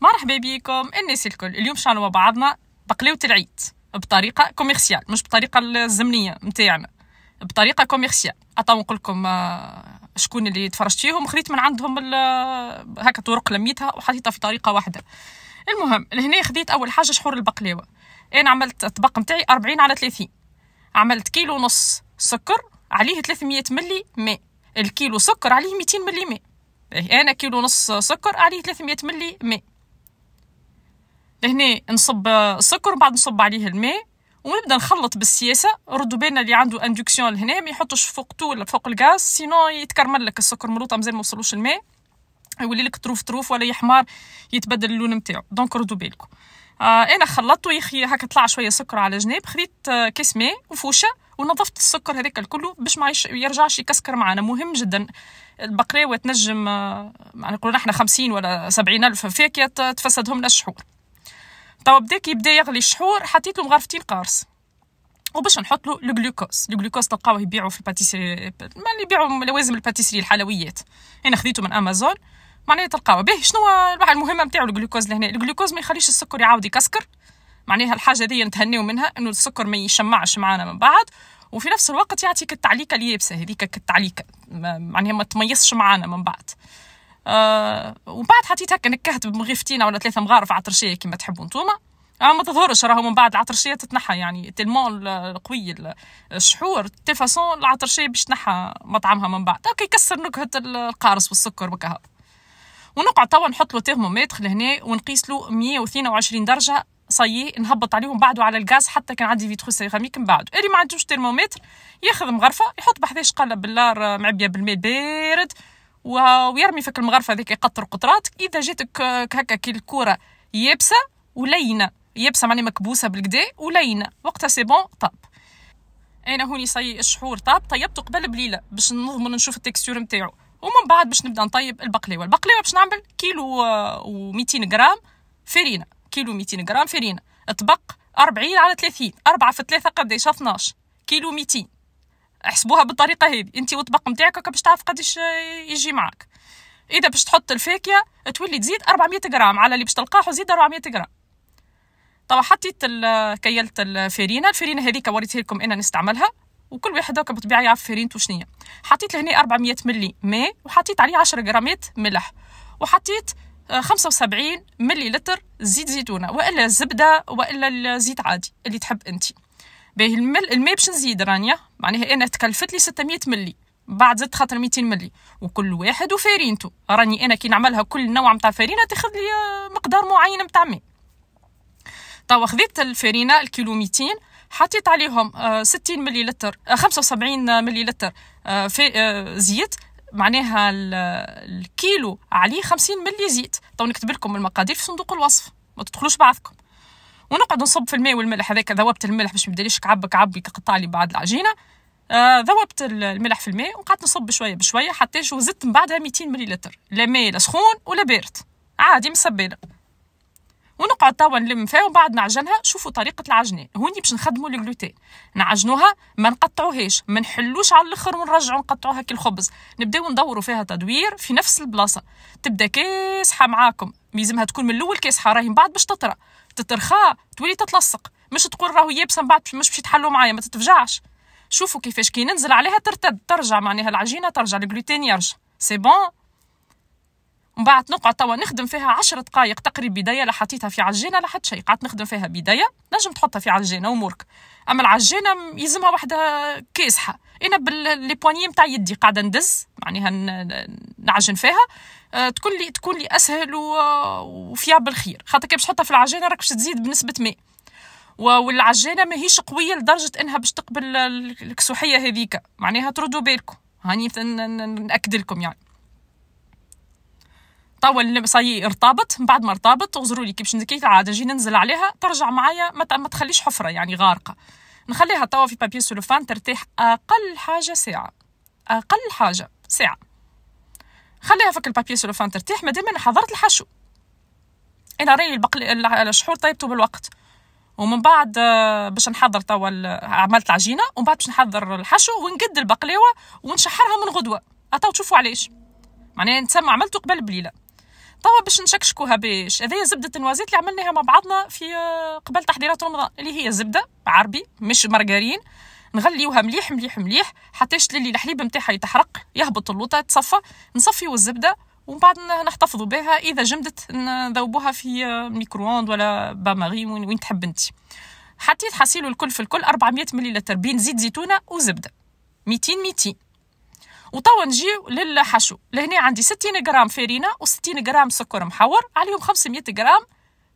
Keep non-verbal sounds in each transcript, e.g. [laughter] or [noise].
مرحبا بيكم الناس الكل اليوم باش مع بعضنا بقلاوة العيد بطريقه كوميرسيال مش بطريقه الزمنيه نتاعنا بطريقه كوميرسيال أتوا نقول لكم آه، شكون اللي تفرجت فيهم خليت من عندهم آه، هكا طرق لميتها وحطيتها في طريقه واحده المهم لهنا خديت اول حاجه شحور البقلاوه انا عملت الطبق نتاعي 40 على 30 عملت كيلو ونص سكر عليه 300 ملي ماء الكيلو سكر عليه 200 ملي ماء إيه، انا كيلو ونص سكر عليه 300 ملي ماء لهنا نصب السكر وبعد بعد نصب عليه الماء ونبدا نخلط بالسياسه ردوا بالنا اللي عنده اندكسيون لهنا ما يحطوش فوق طول فوق الغاز سينو يتكرمل لك السكر ملوطه مازال ما وصلوش الماء يولي لك طروف طروف ولا يحمر يتبدل اللون نتاعو دونك ردوا بالكم آه انا خلطته اخي هكا طلع شويه سكر على جناب خذيت آه كاس ماء وفوشه ونظفت السكر هذاك الكل باش ما يرجعش يكسكر معنا مهم جدا البقلاوه تنجم آه نقولوا نحنا خمسين ولا سبعين الف فاكهه تفسدهم لنا الشحور توا بدا كيبدا يغلي الشحور حطيت له مغرفتين قارص وباش نحط له الجلوكوز الجلوكوز تلقاوه يبيعوا في الباتيسيري ما اللي يبيعوا لوازم الباتيسيري الحلويات انا خديته من امازون معناها تلقاوه به شنو المهمه نتاعو الجلوكوز لهنا الجلوكوز ما يخليش السكر يعاود يكسكر معناها الحاجه دي نتهنيو منها انه السكر ما يشمعش معانا من بعد وفي نفس الوقت يعطيك التعليكه اليابسه هذيك التعليكه معناها ما تميصش معانا من بعد آه ومن بعد حطيت هكا نكهت بمغرفتين ولا ثلاثه مغارف عطرشيه كما تحبوا نتوما اه ما تظهرش راهو من بعد العطرشيه تتنحى يعني تلمون القوي الشحور تفاسون العطرشيه باش تنحى مطعمها من بعد هكا يكسر نكهه القارص والسكر وكهو ونقعد توا نحط له ترمومتر لهنا ونقيس له 122 درجه صيي نهبط عليهم بعده على الغاز حتى كان عندي فيتخو سيراميك من بعد اللي ما عندوش ترمومتر ياخذ مغرفه يحط بحذاش قلب بالنار معبيه بالماء بارد ويرمي فيك المغرفه هذيك يقطر قطرات اذا جاتك هكا كي الكوره يابسه ولينه يابسه ماني مكبوسه بالكدا ولينه وقتها سي بون طاب انا هوني صاي الشحور طاب طيبته قبل بليله باش نضمن نشوف التكستور نتاعو ومن بعد باش نبدا نطيب البقلاوه البقلاوه باش نعمل كيلو و200 غرام فرينه كيلو 200 غرام فرينه طبق 40 على 30 4 في 3 قداش 12 كيلو 200 احسبوها بالطريقه هذه انت والطبق نتاعك باش تعرف قداش يجي معاك اذا باش تحط الفاكهه تولي تزيد 400 غرام على اللي باش تلقاه زيد 400 غرام توا حطيت كيلت الفرينه الفرينه هذيك وريتها لكم انا نستعملها وكل واحد هكا بالطبيعه يعرف فرينتو شنيا حطيت لهنا 400 ملي ماء وحطيت عليه 10 غرامات ملح وحطيت 75 آه، ملي لتر زيت زيتونه والا الزبده والا الزيت عادي اللي تحب انت باهي المل الماء باش نزيد رانيا معناها انا تكلفت لي 600 ملي بعد زدت خاطر 200 ملي وكل واحد وفرينتو راني انا كي نعملها كل نوع نتاع فرينه تاخذ لي آه، مقدار معين نتاع ماء توا خذيت الفرينه الكيلو 200 حطيت عليهم 60 آه، مليلتر 75 آه، مليلتر آه، في زيت معناها الكيلو عليه 50 ملي زيت تو نكتب لكم المقادير في صندوق الوصف ما تدخلوش بعضكم ونقعد نصب في الماء والملح هذاك ذوبت الملح باش ما يبداليش كعب كعب يتقطع لي بعض العجينه ذوبت الملح في الماء وقعدت نصب بشويه بشويه حتى وزدت من بعدها 200 مليلتر لا ماء لا سخون ولا بارد عادي مسبله ونقعد توا نلم فيها ومن بعد نعجنها شوفوا طريقه العجنه هوني باش نخدموا الجلوتين نعجنوها ما نقطعوهاش ما نحلوش على الاخر ونرجعوا نقطعوها كي الخبز نبداو ندوروا فيها تدوير في نفس البلاصه تبدا كاسحه معاكم ميزمها تكون من الاول كاسحه راهي من بعد باش تطرى تترخى تولي تتلصق مش تقول راهو يابسه من بعد مش باش يتحلوا معايا ما تتفجعش شوفوا كيفاش كي ننزل عليها ترتد ترجع معناها العجينه ترجع الجلوتين يرجع سي بون من بعد نقعد توا نخدم فيها 10 دقائق تقريبا بدايه لا حطيتها في عجينه لا حتى شيء قعدت نخدم فيها بدايه نجم تحطها في عجينه ومورك اما العجينه يلزمها وحده كاسحه انا باللي متاع يدي قاعده ندز معناها نعجن فيها آه، تكون لي تكون لي اسهل وفيها بالخير خاطر كي باش تحطها في العجينه راك باش تزيد بنسبه ماء والعجينه ماهيش قويه لدرجه انها باش تقبل الكسوحيه هذيك معناها تردوا بالكم هاني ناكد لكم يعني توا صاي ارتبط من بعد ما ارتبط اغزروا لي كيفاش كي عاده جي ننزل عليها ترجع معايا ما, تخليش حفره يعني غارقه نخليها توا في بابي سولوفان ترتاح اقل حاجه ساعه اقل حاجه ساعه خليها فك البابي سولوفان ترتاح مادام انا حضرت الحشو انا راي البقل الشحور طيبته بالوقت ومن بعد آه، باش نحضر توا عملت العجينه ومن بعد باش نحضر الحشو ونقد البقلاوه ونشحرها من غدوه اتو تشوفوا علاش معناها نتسمى عملته قبل بليله توا باش نشكشكوها باش هذه زبده النوازيت اللي عملناها مع بعضنا في آه، قبل تحضيرات رمضان اللي هي زبده عربي مش مارغرين نغليوها مليح مليح مليح حتى تلي الحليب نتاعها يتحرق يهبط اللوطه تصفى نصفيو الزبده ومن بعد نحتفظوا بها اذا جمدت نذوبوها في آه، ميكرووند ولا باماري وين, وين تحب انت حطيت حصيله الكل في الكل 400 ملل بين زيت زيتونه وزبده 200 200 وتوا نجيو للحشو لهنا عندي 60 غرام فرينه و60 غرام سكر محور عليهم 500 غرام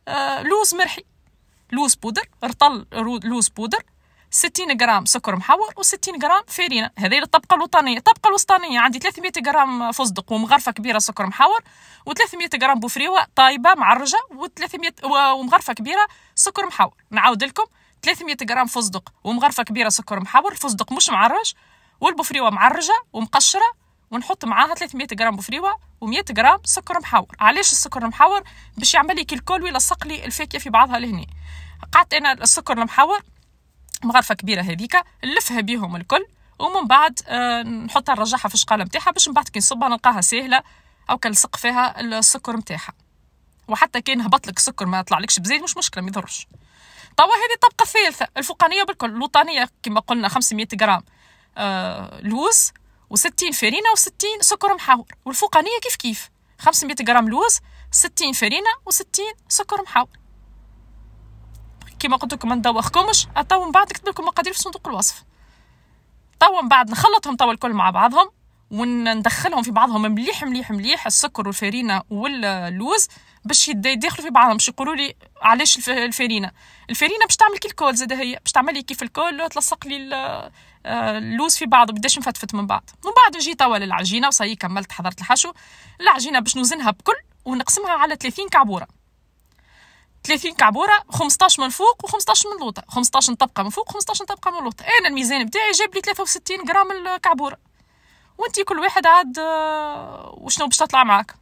آه، لوز مرحي لوز بودر رطل لوز بودر 60 غرام سكر محور و60 غرام فرينه هذه الطبقه الوطنيه الطبقه الوسطانيه عندي 300 غرام فستق ومغرفه كبيره سكر محور و300 غرام بوفريوه طايبه معرجه و300 ومغرفه كبيره سكر محور نعاود لكم 300 غرام فستق ومغرفه كبيره سكر محور الفستق مش معرج والبفريوه معرجه ومقشره ونحط معاها 300 جرام بفريوه و100 جرام سكر محور علاش السكر المحور باش يعمل لي كيلكول ويلصق لي الفاكهه في بعضها لهنا قعدت انا السكر المحور مغرفه كبيره هذيك نلفها بيهم الكل ومن بعد آه، نحطها نرجعها في الشقاله نتاعها باش من بعد كي نصبها نلقاها ساهله او كنلصق فيها السكر نتاعها وحتى كان هبط لك السكر ما طلعلكش بزيد مش مشكله ما يضرش توا هذه الطبقه الثالثه الفوقانيه بالكل اللوطانيه كما قلنا 500 غرام آه، لوز و60 فرينه و60 سكر محاور والفوقانيه كيف كيف 500 غرام لوز 60 فرينه و60 سكر محاور كيما قلت لكم ما ندوخكمش توا من بعد نكتب لكم مقادير في صندوق الوصف توا من بعد نخلطهم توا الكل مع بعضهم وندخلهم في بعضهم مليح مليح مليح السكر والفرينه واللوز باش يدخلوا في بعضهم باش يقولوا لي علاش الفرينه الفرينه باش تعمل كي الكول زاد هي باش تعمل لي كيف الكول تلصق لي اللوز آه، في بعضه بداش نفتفت من بعض من بعد نجي طوال العجينه وصاي كملت حضرت الحشو العجينه باش نوزنها بكل ونقسمها على 30 كعبوره 30 كعبوره 15 من فوق و15 من لوطه 15 طبقه من فوق و15 طبقه من لوطه انا الميزان بتاعي جاب لي 63 غرام الكعبوره وانت كل واحد عاد آه، وشنو باش تطلع معاك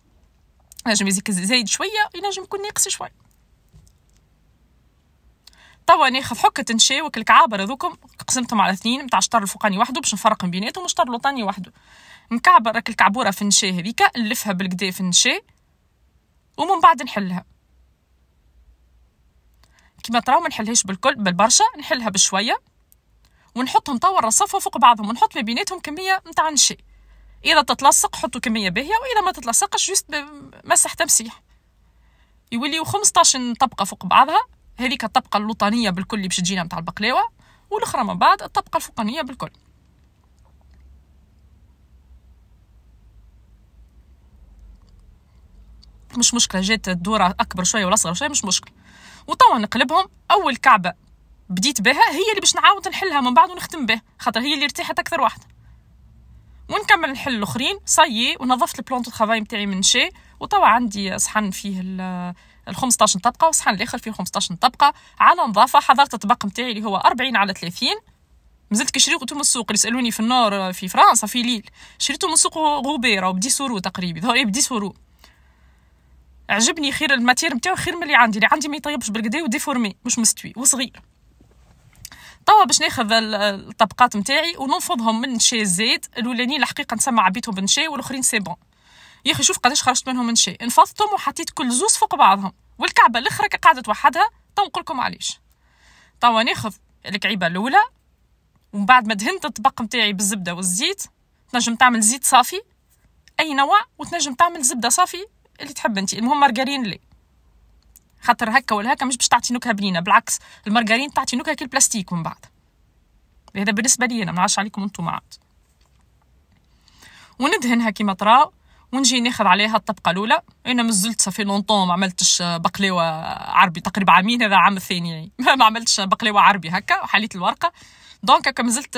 نجم يزيد زايد شويه ينجم يكون ناقص شويه توا ناخذ حكة وكلك عابر هذوكم قسمتهم على اثنين نتاع الشطر الفوقاني وحده باش نفرق بيناتهم والشطر الوطني وحده نكعبر راك الكعبورة في النشا هذيك نلفها بالكدا في النشا ومن بعد نحلها كيما تراو ما نحلهاش بالكل بالبرشا نحلها بشويه ونحطهم توا الرصافه فوق بعضهم ونحط ما بيناتهم كميه نتاع النشا اذا تتلصق حطوا كميه باهيه واذا ما تتلصقش جست مسح تمسيح يوليو 15 طبقه فوق بعضها هذيك الطبقه اللوطانيه بالكل اللي باش تجينا نتاع البقلاوه والاخرى من بعد الطبقه الفوقانيه بالكل مش مشكله جات الدوره اكبر شويه ولا اصغر شويه مش مشكل وتوا نقلبهم اول كعبه بديت بها هي اللي باش نعاود نحلها من بعد ونختم بها خاطر هي اللي ارتاحت اكثر واحده ونكمل نحل الاخرين صيي ونظفت البلونط دو نتاعي من شي وتوا عندي صحن فيه ال 15 طبقه وصحن الاخر فيه 15 طبقه على نظافه حضرت الطبق نتاعي اللي هو 40 على 30 مازلت كي شريته من السوق اللي سالوني في النور في فرنسا في ليل شريته من السوق غوبيره وبدي سورو تقريبا هو إيه، بدي سورو عجبني خير الماتير نتاعو خير من اللي عندي اللي عندي ما يطيبش بالقدا وديفورمي مش مستوي وصغير توا باش ناخذ الطبقات نتاعي وننفضهم من شي زيت الاولانيين الحقيقه نسمع عبيتهم بنشاي والاخرين سي بون يا اخي شوف قداش خرجت منهم من شيء انفضتهم وحطيت كل زوز فوق بعضهم والكعبه الاخرى كي قاعده وحدها تو نقولكم علاش توا ناخذ الكعيبه الاولى ومن بعد ما دهنت الطبق نتاعي بالزبده والزيت تنجم تعمل زيت صافي اي نوع وتنجم تعمل زبده صافي اللي تحب انت المهم مارغرين لي خاطر هكا ولا هكا مش باش تعطي نكهه بنينه بالعكس المارغرين تعطي نكهه كي البلاستيك من بعد هذا بالنسبه لي انا ما عليكم انتم معاد وندهنها كيما تراو ونجي ناخذ عليها الطبقه الاولى انا مازلت صافي لونطون ما عملتش بقلاوه عربي تقريبا عامين هذا عام الثاني يعني [laughs] ما عملتش بقلاوه عربي هكا وحليت الورقه دونك هكا مازلت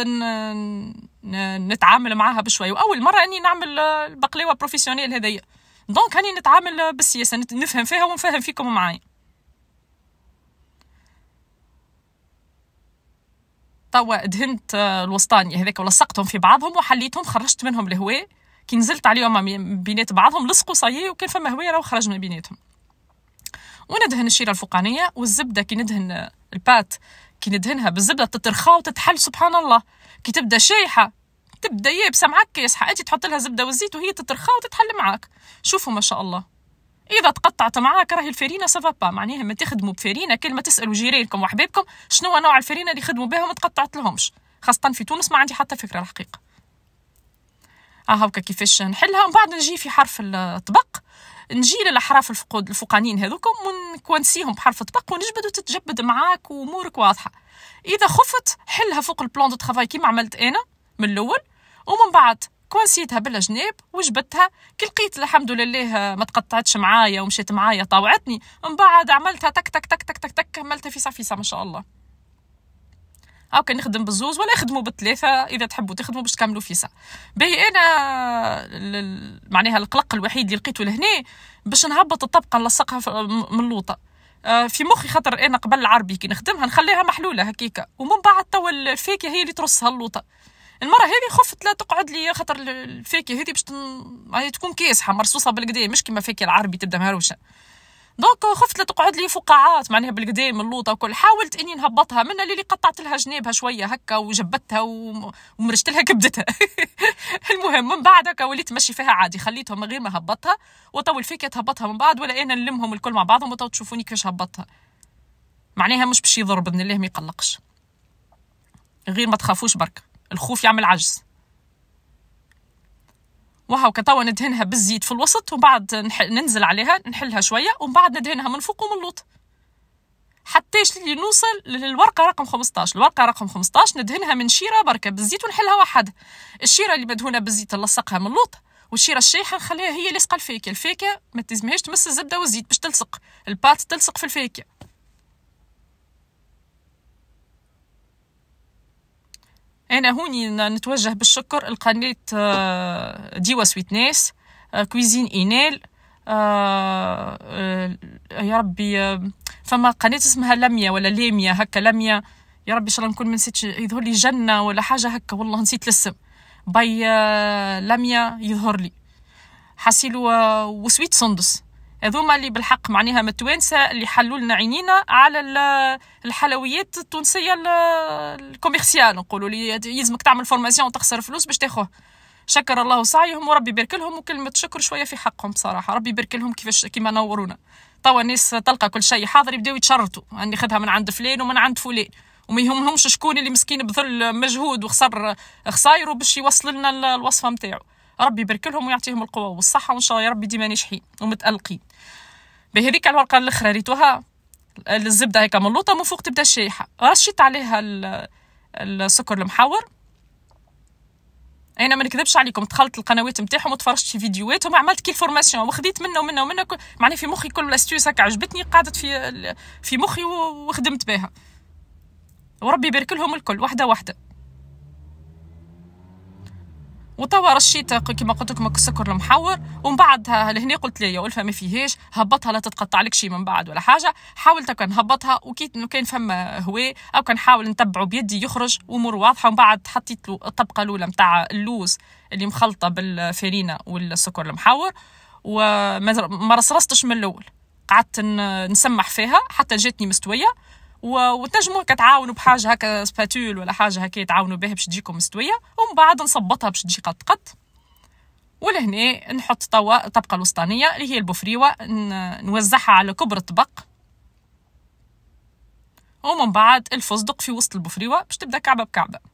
نتعامل معاها بشويه واول مره اني نعمل البقلاوه بروفيسيونيل هذيا دونك هاني نتعامل بالسياسه نفهم فيها ونفهم فيكم معايا توا دهنت الوسطاني هذاك ولصقتهم في بعضهم وحليتهم خرجت منهم الهواء كي نزلت عليهم بينات بعضهم لصقوا صايي وكان فما هوية راهو خرج من بيناتهم وندهن الشيرة الفوقانية والزبدة كي ندهن البات كي ندهنها بالزبدة تترخى وتتحل سبحان الله كي تبدا شايحة تبدا يابسة معاك كيس حاجه تحط لها زبدة والزيت وهي تترخى وتتحل معاك شوفوا ما شاء الله اذا تقطعت معاك راهي الفرينه سافا با معناها ما تخدموا بفرينه كل ما تسالوا جيرانكم واحبابكم شنو نوع الفرينه اللي خدموا بها وما تقطعت لهمش خاصه في تونس ما عندي حتى فكره الحقيقه ها هاكا كيفاش نحلها ومن بعد نجي في حرف الطبق نجي للاحراف الفقود الفوقانيين هذوكم ونكونسيهم بحرف طبق ونجبد وتتجبد معاك وامورك واضحه اذا خفت حلها فوق البلان دو ترافاي كيما عملت انا من الاول ومن بعد كونسيتها بالجناب وجبتها كي لقيت الحمد لله ما تقطعتش معايا ومشيت معايا طاوعتني من بعد عملتها تك تك تك تك تك تك كملتها فيسا فيسا ما شاء الله هاكا نخدم بالزوز ولا خدموا بالثلاثه اذا تحبوا تخدموا باش تكملوا في ساعه باهي انا معناها القلق الوحيد اللي لقيته لهنا باش نهبط الطبقه نلصقها من اللوطه آه، في مخي خاطر انا قبل العربي كي نخدمها نخليها محلوله هكيكا ومن بعد توا الفاكهه هي اللي ترصها اللوطه المره هذه خفت لا تقعد لي خاطر الفاكهه هذه باش تن... تكون كاسحه مرصوصه بالقدا مش كيما فاكهه العربي تبدا مهروشه دونك خفت لا تقعد لي فقاعات معناها بالقديم من اللوطه وكل حاولت اني نهبطها منها اللي قطعت لها جنابها شويه هكا وجبتها ومرشت لها كبدتها [laughs] المهم من بعد هكا وليت مشي فيها عادي خليتهم من غير ما هبطها وطول فيك تهبطها من بعد ولا انا نلمهم الكل مع بعضهم وتو تشوفوني كيفاش هبطها معناها مش باش يضرب باذن الله ما يقلقش غير ما تخافوش برك الخوف يعمل عجز وهاو توا ندهنها بالزيت في الوسط ومن بعد ننزل عليها نحلها شويه ومن بعد ندهنها من فوق ومن اللوط حتى اللي نوصل للورقه رقم 15 الورقه رقم 15 ندهنها من شيره بركه بالزيت ونحلها وحدها الشيره اللي مدهونه بالزيت نلصقها من اللوط والشيره الشيحه نخليها هي لاصقه الفاكهه الفاكهه ما تلزمهاش تمس الزبده والزيت باش تلصق البات تلصق في الفاكهه انا هوني نتوجه بالشكر لقناه آه، ديوا ناس آه، كويزين اينال آه، يا ربي فما قناه اسمها لميا ولا ليميا هكا لميا يا ربي ان شاء الله نكون ما نسيتش يظهر لي جنه ولا حاجه هكا والله نسيت الاسم باي لميا يظهر لي حسيلو وسويت سندس هذوما اللي بالحق معناها متوانسة اللي حلوا لنا عينينا على الحلويات التونسيه الكوميرسيال نقولوا لي يلزمك تعمل فورماسيون وتخسر فلوس باش تاخذ شكر الله سعيهم وربي يبارك لهم وكلمه شكر شويه في حقهم بصراحه ربي يبارك لهم كيفاش كيما نورونا توا الناس تلقى كل شيء حاضر يبداو يتشرطوا اني خدها من عند فلان ومن عند فلان وما يهمهمش شكون اللي مسكين بذل مجهود وخسر خسايره باش يوصل لنا الوصفه نتاعو ربي يبارك لهم ويعطيهم القوه والصحه وان شاء الله يا ربي ديما ناجحين ومتالقين بهذيك الورقه الاخرى ريتوها الزبده هيك ملوطه من فوق تبدا الشايحه رشيت عليها السكر المحور انا ما نكذبش عليكم دخلت القنوات نتاعهم وتفرجت في فيديوهاتهم وعملت كي فورماسيون وخديت منه ومنه ومنه معني في مخي كل الاستيوس هكا عجبتني قعدت في في مخي وخدمت بها وربي يبارك لهم الكل واحده واحده وتوا رشيت كما قلت لكم السكر المحور ومن بعد لهنا قلت لي ولفه ما فيهاش هبطها لا تتقطع لك شي من بعد ولا حاجه حاولت كان نهبطها وكي كان فما هواء او كنحاول نتبعه بيدي يخرج امور واضحه ومن بعد حطيت له الطبقه الاولى نتاع اللوز اللي مخلطه بالفرينه والسكر المحور وما رصرصتش من الاول قعدت نسمح فيها حتى جاتني مستويه وتنجموا كتعاونوا بحاجه هكا سباتول ولا حاجه هكا تعاونوا بها باش تجيكم مستويه ومن بعد نصبطها باش تجي قد قد ولهنا نحط طوا الطبقه الوسطانيه اللي هي البفريوه نوزعها على كبر الطبق ومن بعد الفستق في وسط البفريوه باش تبدا كعبه بكعبه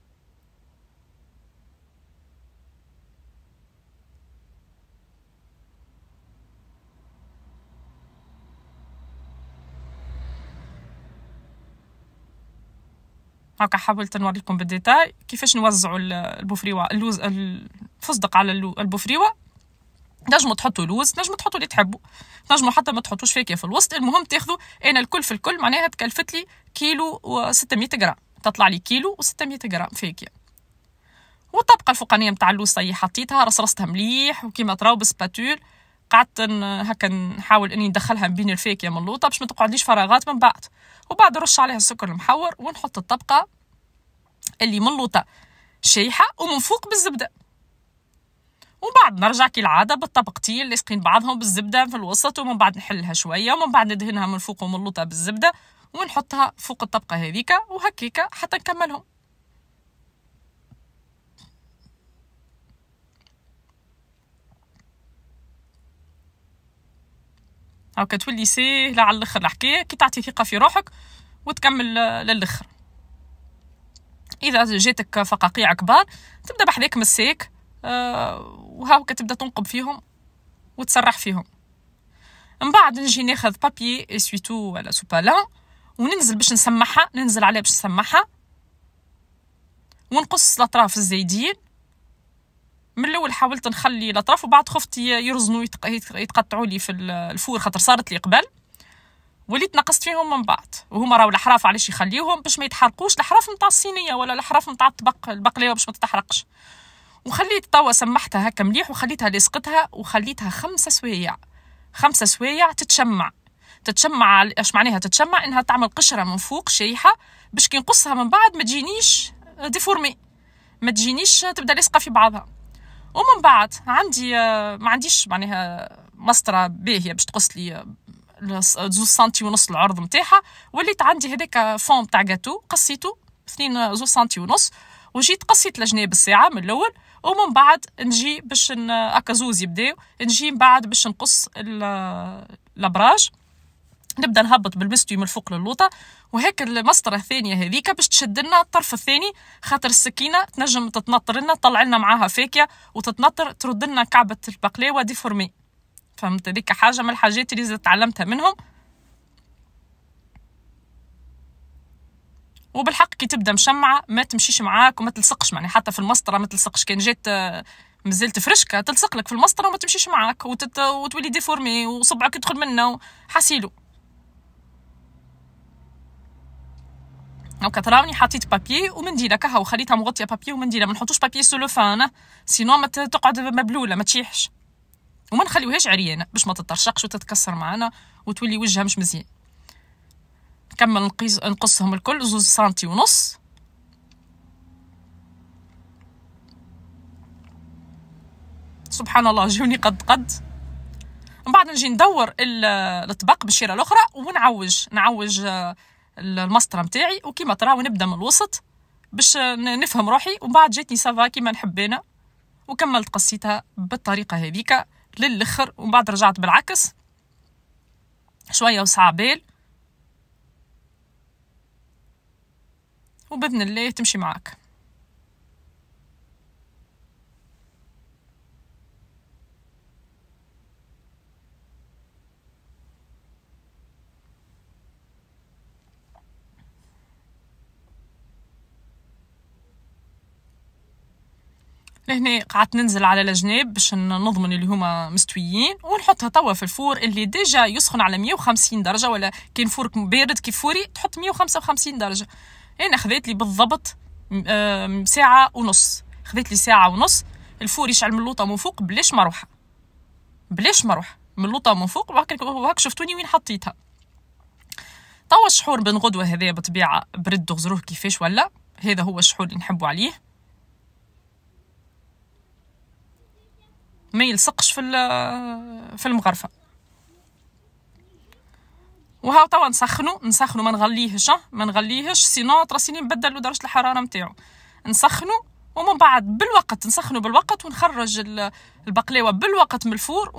هكا حاولت نوريكم بالديتاي كيفاش نوزعوا البوفريوا اللوز الفستق على البوفريوا نجمو تحطوا لوز نجمو تحطوا اللي تحبوا نجمو حتى ما تحطوش فاكهه في الوسط المهم تاخذوا انا الكل في الكل معناها تكلفت لي كيلو و600 غرام تطلع لي كيلو و600 غرام فاكهه والطبقه الفوقانيه نتاع اللوز هي حطيتها رصرصتها مليح وكيما تراو بسباتول قعدت هكا نحاول اني ندخلها بين الفاكهه من ملوطة باش ما تقعدليش فراغات من بعد وبعد نرش عليها السكر المحور ونحط الطبقه اللي من شيحة شايحه ومن فوق بالزبده ومن بعد نرجع كالعاده بالطبقتين اللي سقين بعضهم بالزبده في الوسط ومن بعد نحلها شويه ومن بعد ندهنها من فوق ومن بالزبده ونحطها فوق الطبقه هذيك وهكيكه حتى نكملهم هاكا تولي ساهله على الاخر الحكايه كي تعطي ثقه في روحك وتكمل آه، للاخر اذا جاتك فقاقيع كبار تبدا بحذاك مساك آه وهاكا تبدا تنقب فيهم وتسرح فيهم من بعد نجي ناخذ بابي اسويتو ولا سوبالان وننزل باش نسمعها ننزل عليها باش نسمعها ونقص الاطراف الزايدين من الاول حاولت نخلي الاطراف وبعد خفت يرزنوا يتقطعوا لي في الفور خاطر صارت لي قبل وليت نقصت فيهم من بعد وهما راهو الاحراف علاش يخليوهم باش ما يتحرقوش الاحراف نتاع الصينيه ولا الاحراف نتاع الطبق البقلاوه باش ما تتحرقش وخليت توا سمحتها هكا مليح وخليتها لسقتها وخليتها خمسة سوايع خمسة سوايع تتشمع تتشمع اش معناها تتشمع انها تعمل قشره من فوق شيحه باش كي نقصها من بعد ما تجينيش ديفورمي ما تجينيش تبدا لاصقه في بعضها ومن بعد عندي آه، ما عنديش معناها مسطره باهيه باش تقص لي آه، آه، زوز سنتي ونص العرض نتاعها وليت عندي هذاك فون تاع جاتو قصيته اثنين زوز سنتي ونص وجيت قصيت لجناب الساعه من الاول ومن بعد نجي باش هكا زوز يبداو نجي من بعد باش نقص الابراج نبدا نهبط بالبستي من الفوق للوطه وهيك المسطره الثانيه هذيك باش تشد لنا الطرف الثاني خاطر السكينه تنجم تتنطر لنا تطلع لنا معاها فاكية وتتنطر ترد لنا كعبه البقلاوه دي فورمي فهمت هذيك حاجه من الحاجات اللي تعلمتها منهم وبالحق كي تبدا مشمعه ما تمشيش معاك وما تلصقش معني حتى في المسطره ما تلصقش كان جات آه، مازالت فرشكه تلصق لك في المسطره وما تمشيش معاك وتولي ديفورمي وصبعك يدخل منه حسيلو دونك تراوني حطيت بابي ومنديله كها خليتها مغطيه بابي ومنديله ما نحطوش بابي سولوفان سينو ما تقعد مبلوله ما تشيحش وما نخليوهاش عريانه باش ما تترشقش وتتكسر معانا وتولي وجهها مش مزيان نكمل نقيس نقصهم الكل زوز سنتي ونص سبحان الله جوني قد قد من بعد نجي ندور الطبق بالشيره الاخرى ونعوج نعوج المسطره نتاعي وكيما تراو نبدا من الوسط باش نفهم روحي ومن بعد جاتني سافا كيما نحب انا وكملت قصيتها بالطريقه هذيك للاخر ومن بعد رجعت بالعكس شويه وسع بال وباذن الله تمشي معاك لهنا قعدت ننزل على الجناب باش نضمن اللي هما مستويين ونحطها توا في الفور اللي ديجا يسخن على 150 درجه ولا كان فورك بارد كيف فوري تحط 155 درجه انا خذيت لي بالضبط آه، ساعه ونص خذيت لي ساعه ونص الفور يشعل من اللوطه من فوق بلاش مروحه بلاش مروحه من اللوطه من فوق وهاك شفتوني وين حطيتها توا الشحور بن غدوه هذايا بطبيعه برد غزروه كيفاش ولا هذا هو الشحور اللي نحبوا عليه ما يلصقش في في المغرفه وها توا نسخنو نسخنو ما نغليهش ما نغليهش سينو تراسيني نبدل له درجه الحراره نتاعو نسخنو ومن بعد بالوقت نسخنو بالوقت ونخرج البقلاوه بالوقت من الفور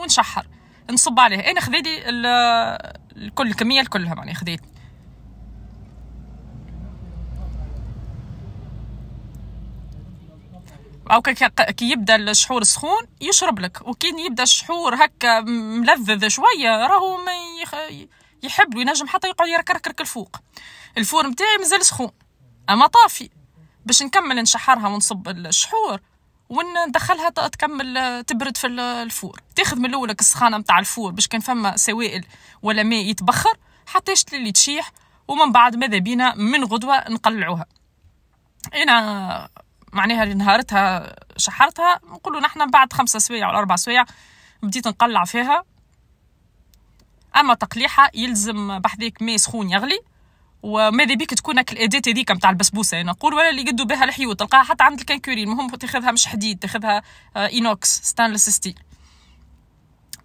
ونشحر نصب عليه انا خذيت الكل الكميه الكلها معناها خذيت او كي يبدا الشحور سخون يشرب لك وكي يبدا الشحور هكا ملذذ شويه راهو ما يخ... يحب ينجم حتى يقعد يركركرك الفوق الفور نتاعي مازال سخون اما طافي باش نكمل نشحرها ونصب الشحور وندخلها تكمل تبرد في الفور تاخذ من الاول السخانه نتاع الفور باش كان فما سوائل ولا ماء يتبخر حتى اللي تشيح ومن بعد ماذا بينا من غدوه نقلعوها انا معناها اللي نهارتها شحرتها نقولوا نحن بعد خمسة سوايع ولا أربع سوايع بديت نقلع فيها أما تقليحة يلزم بحذاك ماء سخون يغلي وماذا بيك تكون الاداه هذيك نتاع البسبوسه انا نقول ولا اللي يقدوا بها الحيوط تلقاها حتى عند الكنكوري المهم تاخذها مش حديد تاخذها آه، اينوكس ستانلس ستيل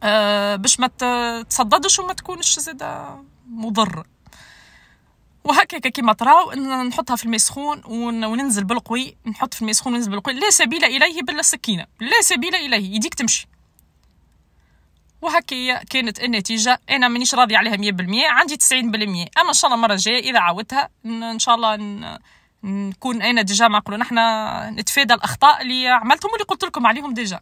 آه، باش ما تصددش وما تكونش زاده مضره وهكاك كيما تراو نحطها في الماء سخون وننزل بالقوي نحط في الماء سخون وننزل بالقوي لا سبيل اليه بلا السكينه لا سبيل اليه يديك تمشي وهكايا كانت النتيجه انا مانيش راضي عليها 100% عندي 90% اما ان شاء الله المره الجايه اذا عاودتها ان شاء الله ن... نكون انا ديجا معقوله نحنا نتفادى الاخطاء اللي عملتهم واللي قلت لكم عليهم ديجا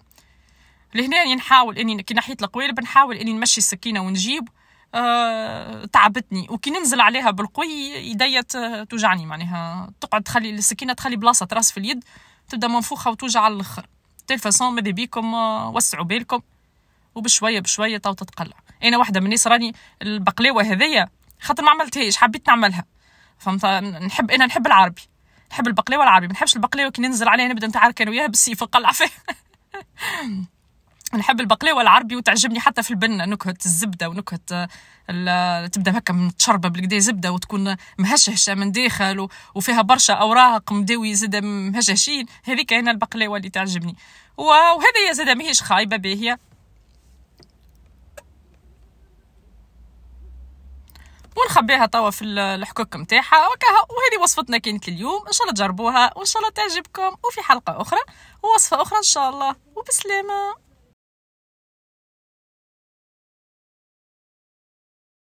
لهنا نحاول اني كي نحيت القوالب نحاول اني نمشي السكينه ونجيب آه تعبتني وكي ننزل عليها بالقوي يدي توجعني معناها تقعد تخلي السكينه تخلي بلاصه تراس في اليد تبدا منفوخه وتوجع على الاخر تلفاسون ماذا بيكم وسعوا بالكم وبشويه بشويه تو تتقلع انا واحده من الناس راني البقلاوه هذيا خاطر ما عملتهاش حبيت نعملها فهمت نحب انا نحب العربي نحب البقلاوه العربي ما نحبش البقلاوه كي ننزل عليها نبدا نتعارك انا وياها بالسيف نقلع فيها [laughs] نحب البقلاوة العربي وتعجبني حتى في البنة نكهة الزبدة ونكهة آه، تبدا هكا متشربة بالكدا زبدة وتكون مهشهشة من داخل وفيها برشا أوراق مداوي زادة مهشهشين هذيك هنا البقلاوة اللي تعجبني وهذا يا زادة ماهيش خايبة باهية ونخبيها توا في الحكوك نتاعها وكها وهذه وصفتنا كانت اليوم ان شاء الله تجربوها وان شاء الله تعجبكم وفي حلقه اخرى ووصفه اخرى ان شاء الله وبسلامه